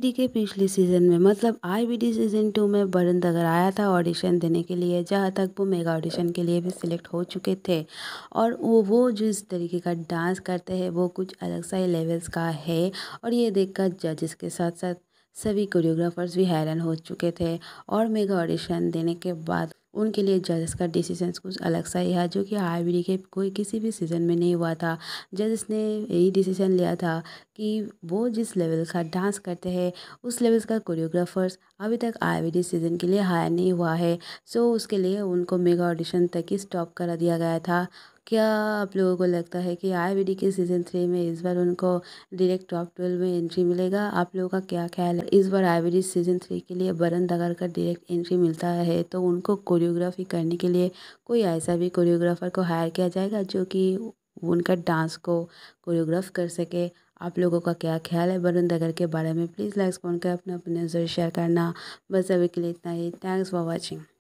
D के पिछले season में मतलब आईबीडी सीज़न टू में वरुण धगर आया था ऑडिशन देने के लिए जहाँ तक वो मेगा ऑडिशन के लिए भी सिलेक्ट हो चुके थे और वो वो जिस तरीके का डांस करते हैं वो कुछ अलग सा ही लेवल्स का है और ये देखकर जजेस के साथ साथ सभी कोरियोग्राफर्स भी हैरान हो चुके थे और मेगा ऑडिशन देने के बाद उनके लिए जजेस का डिसीजन कुछ अलग सा ही है जो कि आईवीडी के कोई किसी भी सीज़न में नहीं हुआ था जजेस ने यही डिसीजन लिया था कि वो जिस लेवल का डांस करते हैं उस लेवल का कोरियोग्राफर्स अभी तक आईवीडी सीज़न के लिए हायर नहीं हुआ है सो उसके लिए उनको मेगा ऑडिशन तक ही स्टॉप करा दिया गया था क्या आप लोगों को लगता है कि आई बी के सीज़न थ्री में इस बार उनको डायरेक्ट टॉप ट्वेल्व में एंट्री मिलेगा आप लोगों का क्या ख्याल है इस बार आई बी सीज़न थ्री के लिए बरन दगर का डायरेक्ट एंट्री मिलता है तो उनको कोरियोग्राफी करने के लिए कोई ऐसा भी कोरियोग्राफर को हायर किया जाएगा जो कि उनका डांस को कोरियोग्राफ कर सके आप लोगों का क्या ख्याल है वरुण दगर के बारे में प्लीज़ लाइक्स कौन कर अपना अपने जरूर शेयर करना बस अभी के लिए इतना ही थैंक्स फॉर वॉचिंग